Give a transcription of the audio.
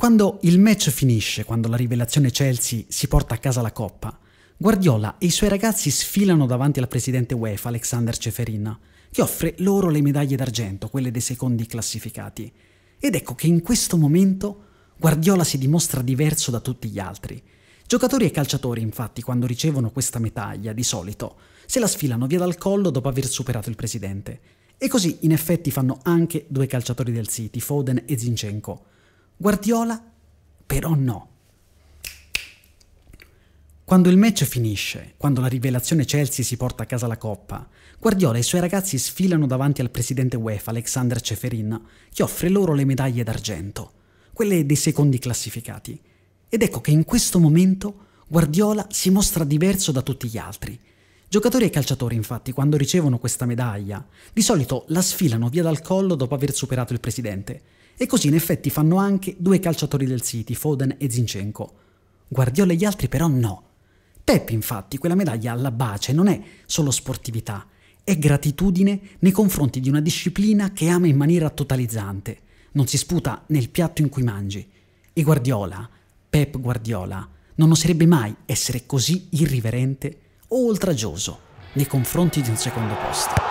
Quando il match finisce, quando la rivelazione Chelsea si porta a casa la coppa, Guardiola e i suoi ragazzi sfilano davanti al presidente UEFA Alexander Ceferin, che offre loro le medaglie d'argento, quelle dei secondi classificati. Ed ecco che in questo momento Guardiola si dimostra diverso da tutti gli altri. Giocatori e calciatori, infatti, quando ricevono questa medaglia, di solito, se la sfilano via dal collo dopo aver superato il presidente. E così in effetti fanno anche due calciatori del City, Foden e Zinchenko Guardiola però no. Quando il match finisce, quando la rivelazione Chelsea si porta a casa la coppa, Guardiola e i suoi ragazzi sfilano davanti al presidente UEFA, Alexander Ceferin, che offre loro le medaglie d'argento, quelle dei secondi classificati. Ed ecco che in questo momento Guardiola si mostra diverso da tutti gli altri, Giocatori e calciatori, infatti, quando ricevono questa medaglia, di solito la sfilano via dal collo dopo aver superato il presidente. E così in effetti fanno anche due calciatori del City, Foden e Zinchenko. Guardiola e gli altri però no. Pep, infatti, quella medaglia alla base non è solo sportività, è gratitudine nei confronti di una disciplina che ama in maniera totalizzante. Non si sputa nel piatto in cui mangi. E Guardiola, Pep Guardiola, non oserebbe mai essere così irriverente oltraggioso nei confronti di un secondo posto.